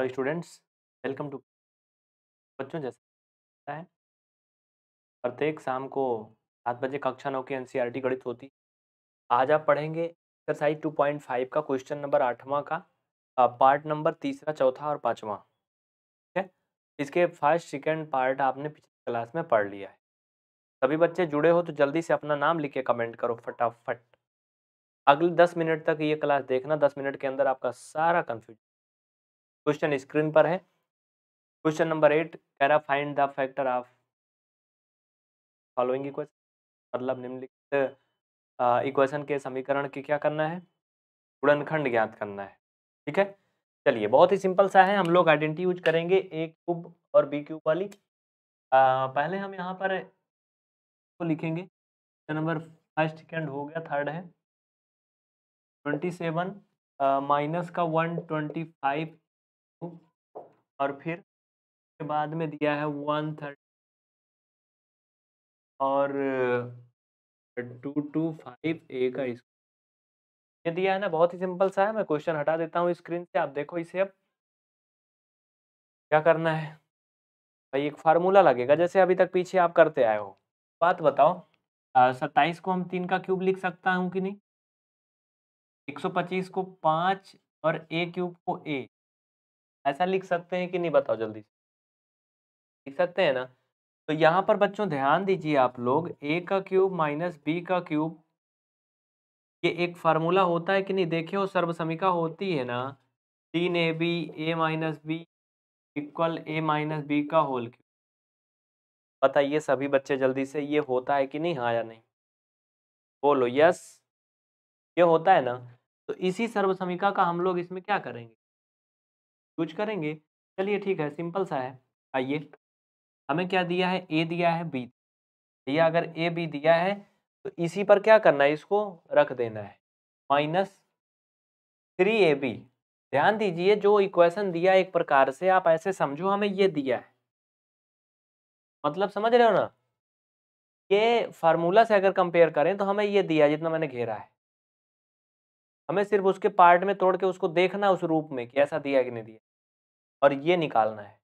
Hello students welcome to बच्चों जैसा है प्रत्येक शाम को सात बजे कक्षा नौ की एनसीईआरटी e गणित होती आज आप पढ़ेंगे एक्सरसाइज टू पॉइंट फाइव का क्वेश्चन नंबर आठवां का पार्ट नंबर तीसरा चौथा और पाँचवा ठीक है इसके फर्स्ट सेकेंड पार्ट आपने पिछली क्लास में पढ़ लिया है सभी बच्चे जुड़े हो तो जल्दी से अपना नाम लिख के कमेंट करो फटाफट अगले दस मिनट तक ये क्लास देखना दस मिनट के अंदर आपका सारा कन्फ्यूजन क्वेश्चन स्क्रीन पर है क्वेश्चन नंबर एट कैरा find the factor of following equation मतलब निम्नलिखित इक्वेशन के समीकरण की क्या करना है गुणनखंड ज्ञात करना है ठीक है चलिए बहुत ही सिंपल सा है हम लोग आइडेंटिटी यूज करेंगे ए क्यूब और बी क्यूब वाली आ, पहले हम यहाँ पर को लिखेंगे नंबर फर्स्ट सेकेंड हो गया थर्ड है ट्वेंटी सेवन माइनस का वन ट्वेंटी फाइव और फिर के बाद में दिया है वन थर्टी और टू टू फाइव ए का ये दिया है ना बहुत ही सिंपल सा है मैं क्वेश्चन हटा देता हूँ स्क्रीन से आप देखो इसे अब क्या करना है भाई एक फार्मूला लगेगा जैसे अभी तक पीछे आप करते आए हो बात बताओ सत्ताईस को हम तीन का क्यूब लिख सकता हूँ कि नहीं एक सौ पच्चीस को पाँच और ए क्यूब को ए ऐसा लिख सकते हैं कि नहीं बताओ जल्दी से लिख सकते हैं ना तो यहाँ पर बच्चों ध्यान दीजिए आप लोग ए का क्यूब माइनस बी का क्यूब ये एक फार्मूला होता है कि नहीं देखे हो सर्वसमिका होती है ना तीन A B A minus B equal A minus B का होल क्यूब बताइए सभी बच्चे जल्दी से ये होता है कि नहीं हाँ या नहीं बोलो यस ये होता है ना तो इसी सर्वसमिका का हम लोग इसमें क्या करेंगे यूज करेंगे चलिए ठीक है सिंपल सा है आइए हमें क्या दिया है ए दिया है बी या अगर ए बी दिया है तो इसी पर क्या करना है इसको रख देना है माइनस थ्री ए बी ध्यान दीजिए जो इक्वेशन दिया एक प्रकार से आप ऐसे समझो हमें ये दिया है मतलब समझ रहे हो ना ये फार्मूला से अगर कंपेयर करें तो हमें ये दिया जितना मैंने घेरा है हमें सिर्फ उसके पार्ट में तोड़ के उसको देखना है उस रूप में कि ऐसा दिया कि नहीं दिया और ये निकालना है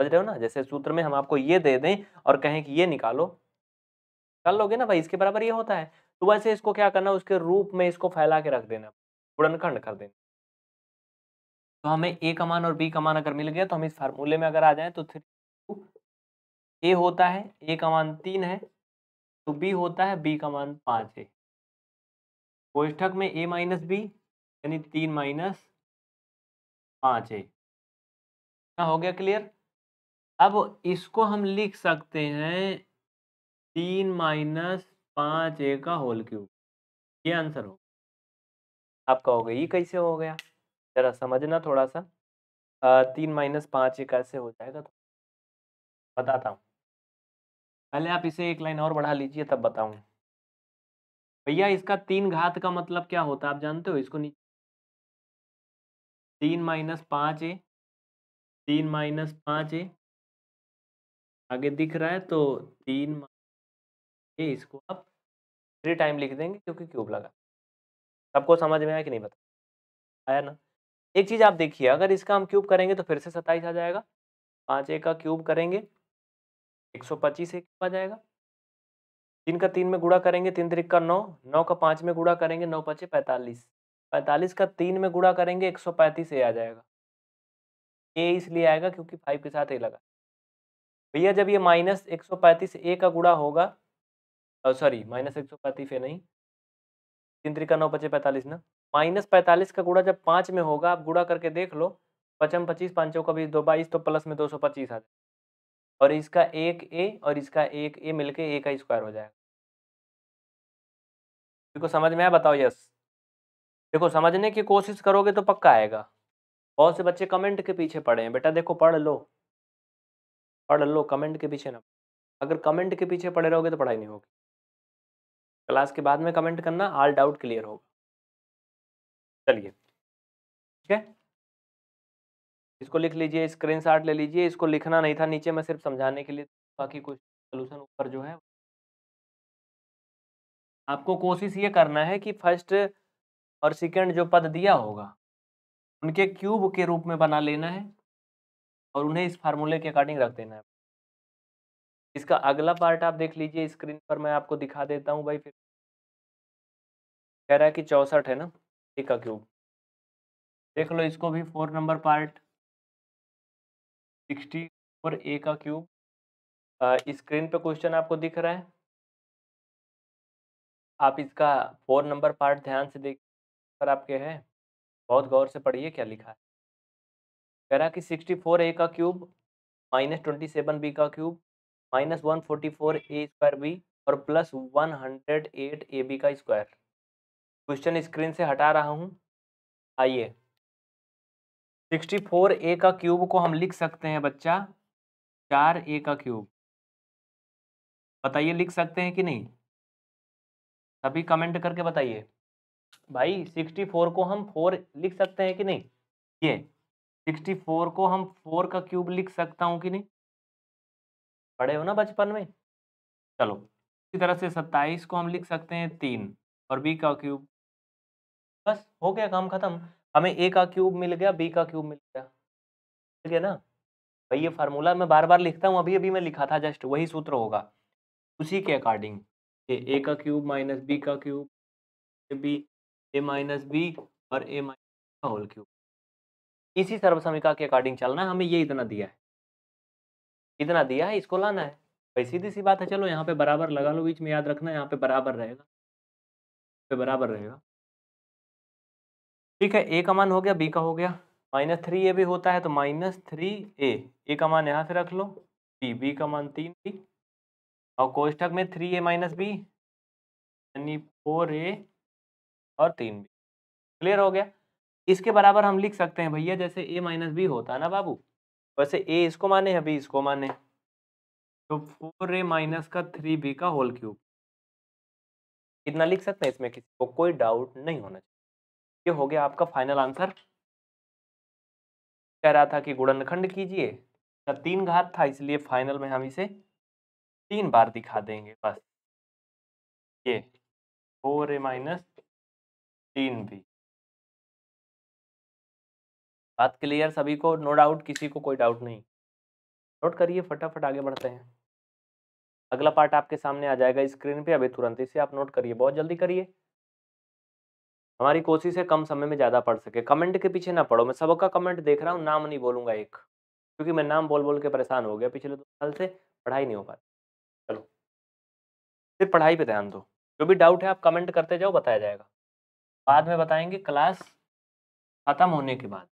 समझ रहे हो ना जैसे सूत्र में हम आपको ये दे दें और कहें कि ये निकालो निकाल लोगे ना भाई इसके बराबर ये होता है तो वैसे इसको क्या करना उसके रूप में इसको फैला के रख देना गुणनखंड कर देना तो हमें ए कमान और बी कमान अगर मिल गया तो हम इस फार्मूले में अगर आ जाए तो थ्री ए होता है ए कमान तीन है तो बी होता है बी कमान पाँच है कोष्ठक में ए माइनस बी यानी तीन माइनस पाँच ए हाँ, हो गया क्लियर अब इसको हम लिख सकते हैं तीन माइनस पाँच ए का होल क्यूब ये आंसर हो आपका हो गया ये कैसे हो गया जरा समझना थोड़ा सा आ, तीन माइनस पाँच ए कैसे हो जाएगा तो बताता हूँ पहले आप इसे एक लाइन और बढ़ा लीजिए तब बताऊँ भैया इसका तीन घात का मतलब क्या होता है आप जानते हो इसको नीचे तीन माइनस पाँच ए तीन माइनस पाँच ए आगे दिख रहा है तो तीन ए इसको आप थ्री टाइम लिख देंगे क्योंकि क्यूब लगा सबको समझ में आया कि नहीं पता आया ना एक चीज़ आप देखिए अगर इसका हम क्यूब करेंगे तो फिर से सत्ताईस आ जाएगा पाँच ए का क्यूब करेंगे एक सौ पच्चीस ए क्यूब आ जाएगा तीन का तीन में गुड़ा करेंगे तीन तरीक का नौ नौ का पाँच में गुड़ा करेंगे नौ पचे पैंतालीस पैंतालीस का तीन में गुड़ा करेंगे एक सौ पैंतीस ए आ जाएगा ए इसलिए आएगा क्योंकि फाइव के साथ ए लगा भैया जब ये माइनस एक सौ पैंतीस ए का गुड़ा होगा सॉरी माइनस एक सौ पैंतीस ए नहीं तीन तरीका नौ पचे पैंतालीस ना माइनस पैंतालीस का गुड़ा जब पाँच में होगा आप गुड़ा करके देख लो पचम पच्चीस पाँचों का बीस दो बाईस तो प्लस में दो सौ पच्चीस आ जाए और इसका एक ए और इसका एक ए मिलके ए का स्क्वायर हो जाएगा देखो समझ में आया बताओ यस देखो समझने की कोशिश करोगे तो पक्का आएगा बहुत से बच्चे कमेंट के पीछे पढ़े हैं बेटा देखो पढ़ लो पढ़ लो कमेंट के पीछे ना अगर कमेंट के पीछे पढ़े रहोगे तो पढ़ाई नहीं होगी क्लास के बाद में कमेंट करना आल डाउट क्लियर होगा चलिए ठीक है इसको लिख लीजिए स्क्रीनशॉट ले लीजिए इसको लिखना नहीं था नीचे मैं सिर्फ समझाने के लिए बाकी कुछ सोल्यूशन ऊपर जो है आपको कोशिश ये करना है कि फर्स्ट और सेकंड जो पद दिया होगा उनके क्यूब के रूप में बना लेना है और उन्हें इस फार्मूले के अकॉर्डिंग रख देना है इसका अगला पार्ट आप देख लीजिए स्क्रीन पर मैं आपको दिखा देता हूँ भाई फिर कह रहा है कि चौंसठ है ना ए का क्यूब देख लो इसको भी four number part sixty four A का क्यूब स्क्रीन पर क्वेश्चन आपको दिख रहा है आप इसका फोर नंबर पार्ट ध्यान से देख पर आपके हैं बहुत गौर से पढ़िए क्या लिखा है कह रहा कि सिक्सटी फोर ए का cube minus twenty seven B का cube minus one forty four A square B और plus one hundred eight A B का स्क्वायर क्वेश्चन स्क्रीन से हटा रहा हूँ आइए सिक्सटी फोर ए का क्यूब को हम लिख सकते हैं बच्चा चार ए का क्यूब बताइए लिख सकते हैं कि नहीं अभी कमेंट करके बताइए भाई सिक्सटी फोर को हम फोर लिख सकते हैं कि नहीं ये सिक्सटी फोर को हम फोर का क्यूब लिख सकता हूँ कि नहीं पढ़े हो ना बचपन में चलो इसी तरह से सत्ताईस को हम लिख सकते हैं तीन और बी का क्यूब बस हो गया काम खत्म हमें ए का क्यूब मिल गया बी का क्यूब मिल गया मिल गया ना भाई ये फार्मूला मैं बार बार लिखता हूँ अभी अभी मैं लिखा था जस्ट वही सूत्र होगा उसी के अकॉर्डिंग ये ए का क्यूब माइनस बी का cube A B A minus B और ए माइनस का होल क्यूब इसी सर्वसमिका के अकॉर्डिंग चलना है हमें ये इतना दिया है इतना दिया है इसको लाना है भाई सीधी सी बात है चलो यहाँ पे बराबर लगा लो बीच में याद रखना यहाँ पे बराबर रहेगा पे बराबर रहेगा ठीक है ए का मान हो गया बी का हो गया माइनस थ्री ए भी होता है तो माइनस थ्री ए ए का मान यहाँ से रख लो बी बी का मान तीन बी और कोष्ठक में थ्री ए माइनस बी यानी फोर ए और तीन बी क्लियर हो गया इसके बराबर हम लिख सकते हैं भैया जैसे ए माइनस बी होता है ना बाबू वैसे ए इसको माने अभी इसको माने तो फोर ए माइनस का थ्री बी का होल क्यूब इतना लिख सकते हैं इसमें किसी को कोई डाउट नहीं होना चाहिए ये हो गया आपका फाइनल आंसर कह रहा था कि गुणनखंड कीजिए तीन घात था इसलिए फाइनल में हम इसे तीन बार दिखा देंगे बस ये फोर ए माइनस तीन बी बात क्लियर सभी को नो डाउट किसी को कोई डाउट नहीं नोट करिए फटाफट आगे बढ़ते हैं अगला पार्ट आपके सामने आ जाएगा स्क्रीन पे अभी तुरंत इसे आप नोट करिए बहुत जल्दी करिए हमारी कोशिश है कम समय में ज़्यादा पढ़ सके कमेंट के पीछे ना पढ़ो मैं सबका कमेंट देख रहा हूँ नाम नहीं बोलूँगा एक क्योंकि मैं नाम बोल बोल के परेशान हो गया पिछले दो साल से पढ़ाई नहीं हो पाती चलो फिर पढ़ाई पे ध्यान दो जो भी डाउट है आप कमेंट करते जाओ बताया जाएगा बाद में बताएंगे क्लास खत्म होने के बाद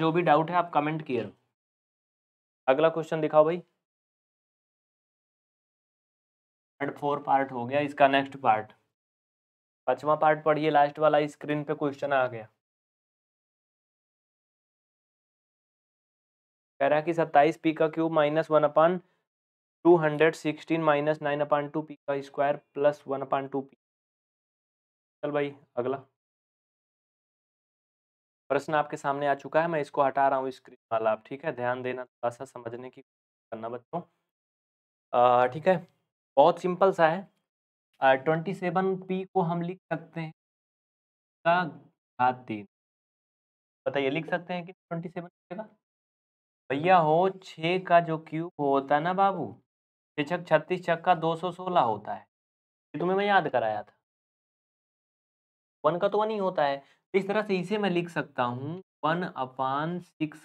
जो भी डाउट है आप कमेंट किए अगला क्वेश्चन दिखाओ भाई पार्ट फोर पार्ट हो गया इसका नेक्स्ट पार्ट पांचवा पार्ट पढ़िए लास्ट वाला स्क्रीन पे क्वेश्चन आ गया कह रहा है कि सत्ताईस पी का cube minus one upon two hundred sixteen minus nine upon two P का square plus one upon two P चल भाई अगला प्रश्न आपके सामने आ चुका है मैं इसको हटा रहा हूँ स्क्रीन वाला आप ठीक है ध्यान देना थोड़ा सा समझने की करना बच्चों ठीक है बहुत सिंपल सा है ट्वेंटी सेवन पी को हम लिख सकते हैं का घात तीन बताइए लिख सकते हैं कि ट्वेंटी सेवन भैया हो छः का जो क्यूब होता है ना बाबू छक छत्तीस छक्का दो सौ सोलह होता है ये तुम्हें मैं याद कराया था वन का तो वन ही होता है इस तरह से इसे मैं लिख सकता हूँ वन अपान सिक्स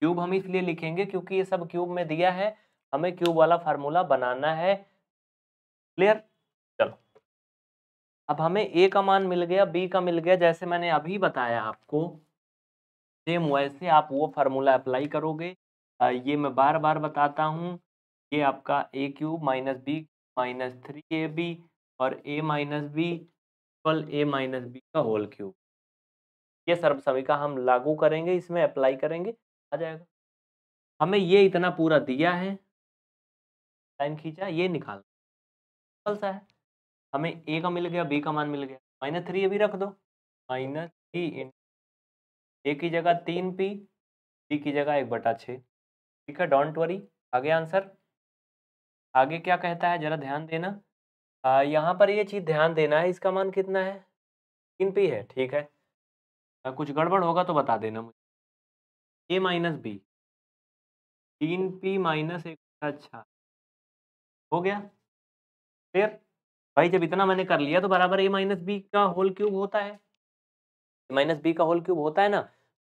क्यूब हम इसलिए लिखेंगे क्योंकि ये सब क्यूब में दिया है हमें क्यूब वाला फार्मूला बनाना है क्लियर चलो अब हमें ए का मान मिल गया बी का मिल गया जैसे मैंने अभी बताया आपको सेम वैसे आप वो फार्मूला अप्लाई करोगे ये मैं बार बार बताता हूँ ये आपका A cube minus B minus three A B और A minus B equal A minus B का होल क्यूब ये सर्वसमिका हम लागू करेंगे इसमें अप्लाई करेंगे आ जाएगा हमें ये इतना पूरा दिया है लाइन खींचा ये निकालना सा है हमें ए का मिल गया बी का मान मिल गया माइनस थ्री ए भी रख दो माइनस थ्री ए की जगह तीन पी बी की जगह एक बटा छः ठीक है डोंट वरी आगे आंसर आगे क्या कहता है जरा ध्यान देना आ, यहाँ पर ये चीज़ ध्यान देना है इसका मान कितना है तीन पी है ठीक है आ, कुछ गड़बड़ होगा तो बता देना मुझे ए माइनस बी तीन पी माइनस एक अच्छा हो गया फिर भाई जब इतना मैंने कर लिया तो बराबर ए माइनस बी का होल क्यूब होता है ए माइनस बी का होल क्यूब होता है ना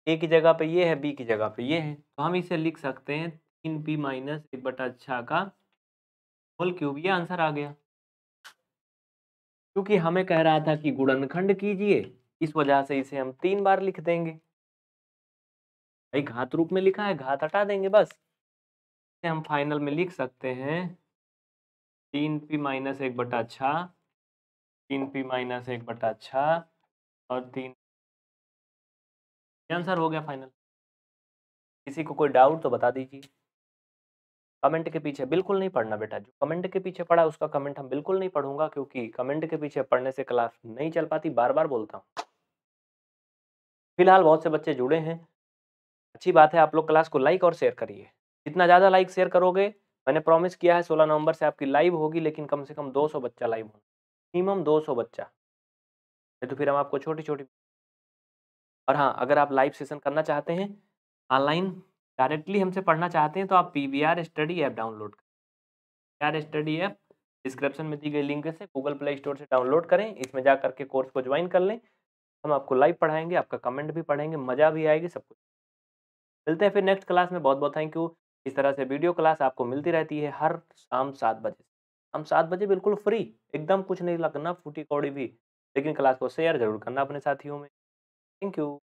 ए की जगह पे ये है बी की जगह पे ये है तो हम इसे लिख सकते हैं तीन पी माइनस एक बटा छः अच्छा का होल क्यूब ये आंसर आ गया क्योंकि हमें कह रहा था कि गुणनखंड कीजिए इस वजह से इसे हम तीन बार लिख देंगे भाई घात रूप में लिखा है घात हटा देंगे बस इसे हम फाइनल में लिख सकते हैं तीन पी माइनस एक बटा छः अच्छा, तीन पी माइनस एक बटा छः अच्छा और तीन आंसर हो गया फाइनल किसी को कोई डाउट तो बता दीजिए कमेंट के पीछे बिल्कुल नहीं पढ़ना बेटा जो कमेंट के पीछे पढ़ा उसका कमेंट हम बिल्कुल नहीं पढ़ूंगा क्योंकि कमेंट के पीछे पढ़ने से क्लास नहीं चल पाती बार बार बोलता हूँ फिलहाल बहुत से बच्चे जुड़े हैं अच्छी बात है आप लोग क्लास को लाइक और शेयर करिए जितना ज़्यादा लाइक शेयर करोगे मैंने प्रॉमिस किया है 16 नवंबर से आपकी लाइव होगी लेकिन कम से कम 200 बच्चा लाइव होगा मिनिमम 200 बच्चा नहीं तो फिर हम आपको छोटी छोटी और हाँ अगर आप लाइव सेशन करना चाहते हैं ऑनलाइन डायरेक्टली हमसे पढ़ना चाहते हैं तो आप P V R study app download करें पी स्टडी ऐप डिस्क्रिप्शन में दी गई लिंक से गूगल प्ले स्टोर से डाउनलोड करें इसमें जा करके कोर्स को ज्वाइन कर लें हम आपको लाइव पढ़ाएंगे आपका कमेंट भी पढ़ेंगे मज़ा भी आएगी सब कुछ मिलते हैं फिर नेक्स्ट क्लास में बहुत बहुत थैंक यू इस तरह से वीडियो क्लास आपको मिलती रहती है हर शाम सात बजे हम सात बजे बिल्कुल फ्री एकदम कुछ नहीं लगना फूटी कौड़ी भी लेकिन क्लास को शेयर जरूर करना अपने साथियों में Thank you.